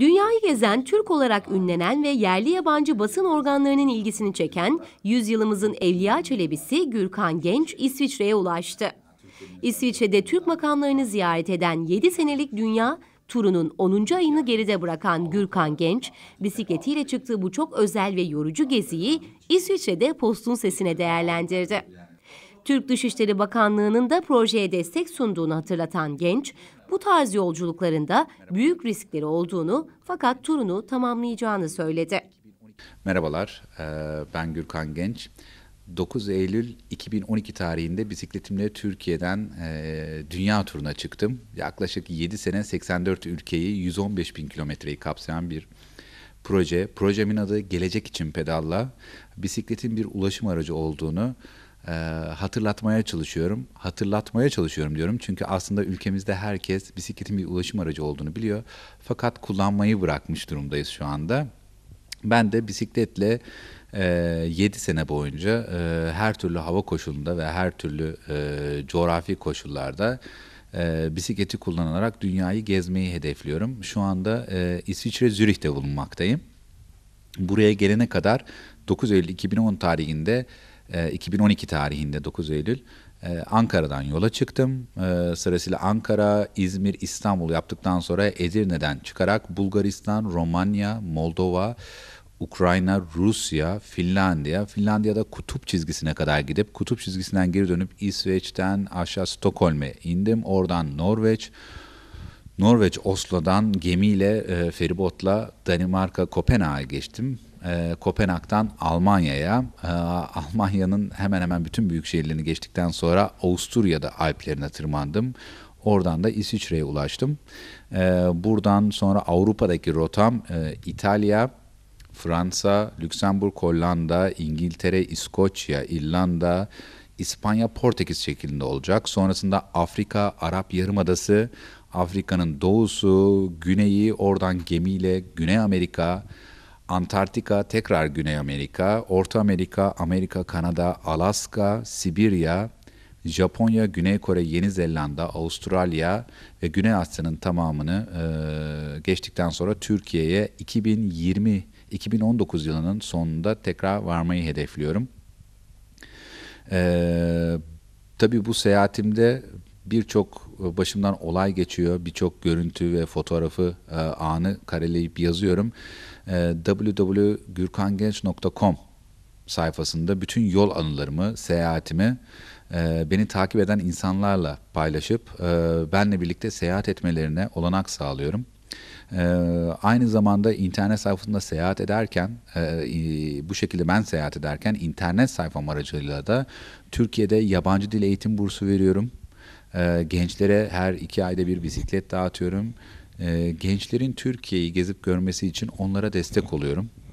Dünyayı gezen Türk olarak ünlenen ve yerli yabancı basın organlarının ilgisini çeken yüzyılımızın Evliya Çelebi'si Gürkan Genç İsviçre'ye ulaştı. İsviçre'de Türk makamlarını ziyaret eden 7 senelik dünya turunun 10. ayını geride bırakan Gürkan Genç, bisikletiyle çıktığı bu çok özel ve yorucu geziyi İsviçre'de postun sesine değerlendirdi. Türk Dışişleri Bakanlığı'nın da projeye destek sunduğunu hatırlatan Genç, bu tarz yolculuklarında büyük riskleri olduğunu fakat turunu tamamlayacağını söyledi. Merhabalar, ben Gürkan Genç. 9 Eylül 2012 tarihinde bisikletimle Türkiye'den e, dünya turuna çıktım. Yaklaşık 7 sene 84 ülkeyi 115 bin kilometreyi kapsayan bir proje. Projemin adı Gelecek için Pedalla. Bisikletin bir ulaşım aracı olduğunu e, hatırlatmaya çalışıyorum. Hatırlatmaya çalışıyorum diyorum çünkü aslında ülkemizde herkes bisikletin bir ulaşım aracı olduğunu biliyor. Fakat kullanmayı bırakmış durumdayız şu anda. Ben de bisikletle e, 7 sene boyunca e, her türlü hava koşulunda ve her türlü e, coğrafi koşullarda e, bisikleti kullanarak dünyayı gezmeyi hedefliyorum. Şu anda e, İsviçre Zürih'te bulunmaktayım. Buraya gelene kadar 9 Eylül 2010 tarihinde 2012 ee, tarihinde 9 Eylül e, Ankara'dan yola çıktım. E, sırasıyla Ankara, İzmir, İstanbul yaptıktan sonra Edirne'den çıkarak Bulgaristan, Romanya, Moldova, Ukrayna, Rusya, Finlandiya, Finlandiya'da kutup çizgisine kadar gidip kutup çizgisinden geri dönüp İsveç'ten aşağı Stockholm'e indim. Oradan Norveç, Norveç Oslo'dan gemiyle e, feribotla Danimarka Kopenhag'a geçtim. E, Kopenhag'dan Almanya'ya, e, Almanya'nın hemen hemen bütün büyük şehirlerini geçtikten sonra Avusturya'da Alplerine tırmandım. Oradan da İsviçre'ye ulaştım. E, buradan sonra Avrupa'daki rotam e, İtalya, Fransa, Lüksemburg, Hollanda, İngiltere, İskoçya, İrlanda, İspanya, Portekiz şeklinde olacak. Sonrasında Afrika, Arap Yarımadası, Afrika'nın doğusu, güneyi, oradan gemiyle Güney Amerika, Antarktika, tekrar Güney Amerika, Orta Amerika, Amerika, Kanada, Alaska, Sibirya, Japonya, Güney Kore, Yeni Zelanda, Avustralya ve Güney Asya'nın tamamını e, geçtikten sonra Türkiye'ye 2020 2019 yılının sonunda tekrar varmayı hedefliyorum. E, tabii bu seyahatimde birçok e, başımdan olay geçiyor. Birçok görüntü ve fotoğrafı e, anı kareleyip yazıyorum. E, www.gürkangenç.com sayfasında bütün yol anılarımı, seyahatimi e, beni takip eden insanlarla paylaşıp e, benle birlikte seyahat etmelerine olanak sağlıyorum. E, aynı zamanda internet sayfasında seyahat ederken, e, bu şekilde ben seyahat ederken internet sayfam aracılığıyla da Türkiye'de yabancı dil eğitim bursu veriyorum. Ee, gençlere her iki ayda bir bisiklet dağıtıyorum. Ee, gençlerin Türkiye'yi gezip görmesi için onlara destek oluyorum.